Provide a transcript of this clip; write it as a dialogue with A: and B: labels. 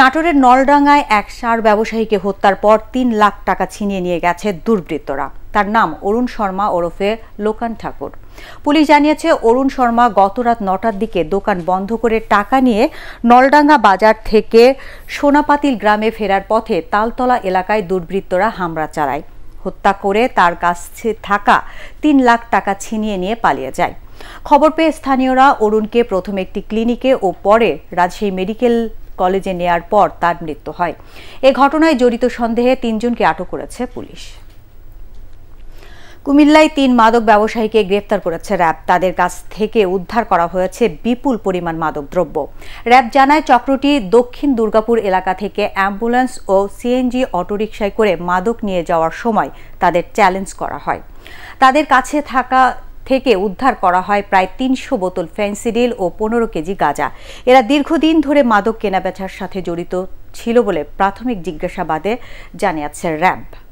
A: নাটোরের নলডাঙ্গায় এক সার ব্যবসায়ীকে হত্যার পর তিন লাখ টাকা ছিনিয়ে নিয়ে গেছে দুর্বৃত্তরা তার নাম অরুণ শর্মা ওরফে লোকান ঠাকুর পুলিশ জানিয়েছে অরুণ শর্মা গতরাত নটার দিকে দোকান বন্ধ করে টাকা নিয়ে নলডাঙ্গা বাজার থেকে সোনাপাতিল গ্রামে ফেরার পথে তালতলা এলাকায় দুর্বৃত্তরা হামলা চালায় হত্যা করে তার কাছে থাকা তিন লাখ টাকা ছিনিয়ে নিয়ে পালিয়ে যায় খবর পেয়ে স্থানীয়রা অরুণকে প্রথমে একটি ক্লিনিকে ও পরে রাজশাহী মেডিকেল কলেজে নেয়ার পর তার মৃত্যু হয় এ ঘটনায় জড়িত সন্দেহে তিনজনকে আটক করেছে পুলিশ কুমিল্লায় তিন মাদক ব্যবসায়ীকে গ্রেফতার করেছে র্যাব তাদের কাছ থেকে উদ্ধার করা হয়েছে বিপুল পরিমাণ মাদক দ্রব্য র্যাব জানায় চক্রটি দক্ষিণ দুর্গাপুর এলাকা থেকে অ্যাম্বুলেন্স ও সিএনজি অটোরিকশায় করে মাদক নিয়ে যাওয়ার সময় তাদের চ্যালেঞ্জ করা হয় তাদের কাছে থাকা থেকে উদ্ধার করা হয় প্রায় তিনশো বোতল ফ্যান্সিডিল ও পনেরো কেজি গাঁজা এরা দীর্ঘদিন ধরে মাদক কেনাবেচার সাথে জড়িত ছিল বলে প্রাথমিক জিজ্ঞাসাবাদে জানিয়েছে র্যাব